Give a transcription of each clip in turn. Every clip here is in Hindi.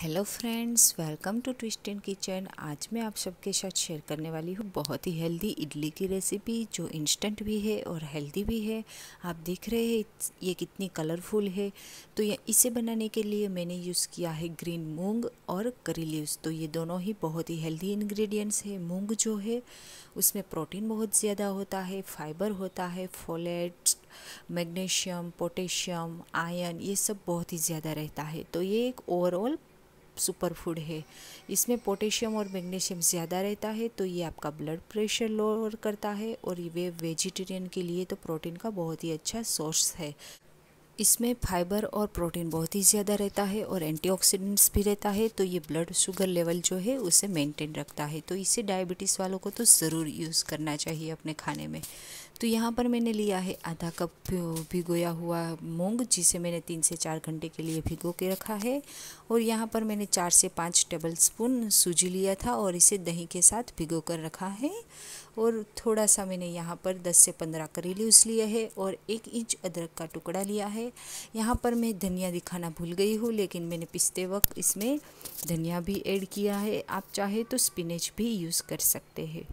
hello friends welcome to twist and kitchen आज मैं आप सबके साथ शेयर करने वाली हूँ बहुत ही हेल्दी इडली की रेसिपी जो इंस्टेंट भी है और हेल्दी भी है आप देख रहे हैं ये कितनी कलरफुल है तो ये इसे बनाने के लिए मैंने यूज़ किया है ग्रीन मूंग और करी लीव्स तो ये दोनों ही बहुत ही हेल्दी इन्ग्रीडियंट्स है मूँग जो है उसमें प्रोटीन बहुत ज़्यादा होता है फाइबर होता है फोलेट्स मैग्नीशियम पोटेशियम आयन ये सब बहुत ही ज़्यादा रहता है तो ये एक ओवरऑल सुपर फूड है इसमें पोटेशियम और मैग्नीशियम ज़्यादा रहता है तो ये आपका ब्लड प्रेशर लोअर करता है और ये वे वेजिटेरियन के लिए तो प्रोटीन का बहुत ही अच्छा सोर्स है इसमें फाइबर और प्रोटीन बहुत ही ज़्यादा रहता है और एंटीऑक्सीडेंट्स भी रहता है तो ये ब्लड शुगर लेवल जो है उसे मेंटेन रखता है तो इसे डायबिटीज़ वालों को तो ज़रूर यूज़ करना चाहिए अपने खाने में तो यहाँ पर मैंने लिया है आधा कप भिगोया हुआ मूंग जिसे मैंने तीन से चार घंटे के लिए भिगो के रखा है और यहाँ पर मैंने चार से पाँच टेबल स्पून सूजी लिया था और इसे दही के साथ भिगो कर रखा है और थोड़ा सा मैंने यहाँ पर दस से पंद्रह करेली उस लिए है और एक इंच अदरक का टुकड़ा लिया है यहाँ पर मैं धनिया दिखाना भूल गई हूँ लेकिन मैंने पिसते वक्त इसमें धनिया भी ऐड किया है आप चाहे तो स्पिनेच भी यूज़ कर सकते हैं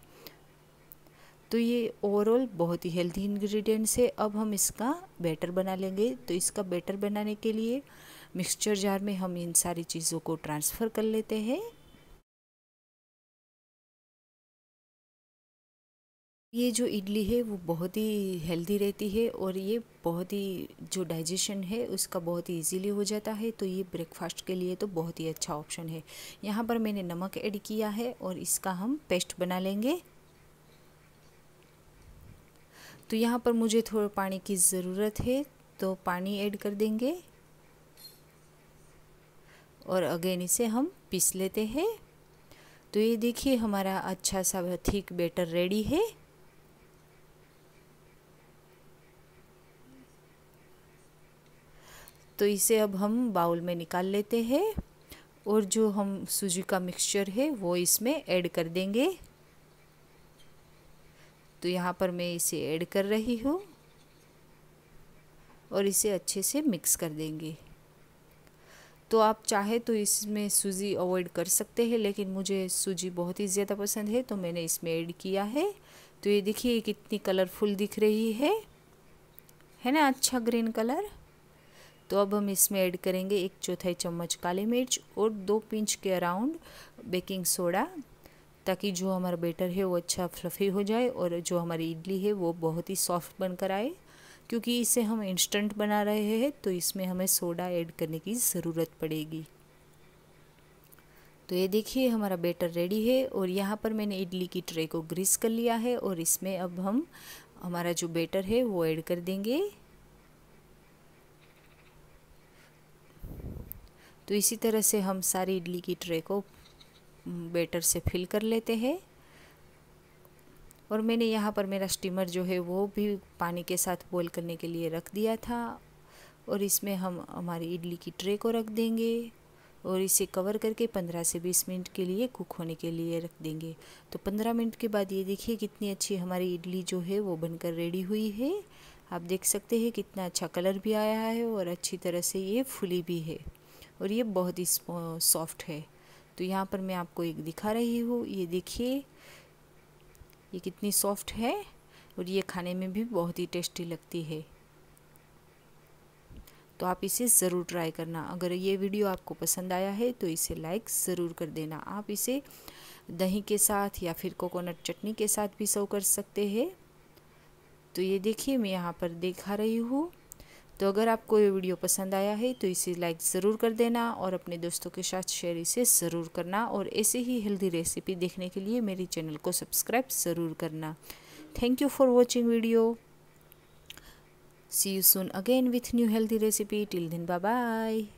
तो ये ओवरऑल बहुत ही हेल्दी इंग्रेडिएंट्स है अब हम इसका बैटर बना लेंगे तो इसका बैटर बनाने के लिए मिक्सचर जार में हम इन सारी चीज़ों को ट्रांसफ़र कर लेते हैं ये जो इडली है वो बहुत ही हेल्दी रहती है और ये बहुत ही जो डाइजेशन है उसका बहुत ही इजीली हो जाता है तो ये ब्रेकफास्ट के लिए तो बहुत ही अच्छा ऑप्शन है यहाँ पर मैंने नमक ऐड किया है और इसका हम पेस्ट बना लेंगे तो यहाँ पर मुझे थोड़ा पानी की ज़रूरत है तो पानी ऐड कर देंगे और अगेन इसे हम पीस लेते हैं तो ये देखिए हमारा अच्छा सा ठीक बेटर रेडी है तो इसे अब हम बाउल में निकाल लेते हैं और जो हम सूजी का मिक्सचर है वो इसमें ऐड कर देंगे तो यहाँ पर मैं इसे ऐड कर रही हूँ और इसे अच्छे से मिक्स कर देंगे तो आप चाहे तो इसमें सूजी अवॉइड कर सकते हैं लेकिन मुझे सूजी बहुत ही ज़्यादा पसंद है तो मैंने इसमें ऐड किया है तो ये देखिए कितनी कलरफुल दिख रही है है ना अच्छा ग्रीन कलर तो अब हम इसमें ऐड करेंगे एक चौथाई चम्मच काली मिर्च और दो पिंच के अराउंड बेकिंग सोडा ताकि जो हमारा बेटर है वो अच्छा फ्लफ़ी हो जाए और जो हमारी इडली है वो बहुत ही सॉफ्ट बनकर आए क्योंकि इसे हम इंस्टेंट बना रहे हैं तो इसमें हमें सोडा ऐड करने की ज़रूरत पड़ेगी तो ये देखिए हमारा बेटर रेडी है और यहाँ पर मैंने इडली की ट्रे को ग्रीस कर लिया है और इसमें अब हम हमारा जो बेटर है वो ऐड कर देंगे तो इसी तरह से हम सारी इडली की ट्रे को बेटर से फिल कर लेते हैं और मैंने यहाँ पर मेरा स्टीमर जो है वो भी पानी के साथ बॉईल करने के लिए रख दिया था और इसमें हम हमारी इडली की ट्रे को रख देंगे और इसे कवर करके 15 से 20 मिनट के लिए कुक होने के लिए रख देंगे तो 15 मिनट के बाद ये देखिए कितनी अच्छी हमारी इडली जो है वो बनकर रेडी हुई है आप देख सकते हैं कितना अच्छा कलर भी आया है और अच्छी तरह से ये फुली भी है और ये बहुत ही सॉफ्ट है तो यहाँ पर मैं आपको एक दिखा रही हूँ ये देखिए ये कितनी सॉफ्ट है और ये खाने में भी बहुत ही टेस्टी लगती है तो आप इसे ज़रूर ट्राई करना अगर ये वीडियो आपको पसंद आया है तो इसे लाइक ज़रूर कर देना आप इसे दही के साथ या फिर कोकोनट चटनी के साथ भी सर्व कर सकते हैं तो ये देखिए मैं यहाँ पर दिखा रही हूँ तो अगर आपको ये वीडियो पसंद आया है तो इसे लाइक ज़रूर कर देना और अपने दोस्तों के साथ शेयर इसे ज़रूर करना और ऐसे ही हेल्दी रेसिपी देखने के लिए मेरे चैनल को सब्सक्राइब ज़रूर करना thank you for watching video see you soon again with new healthy recipe till then bye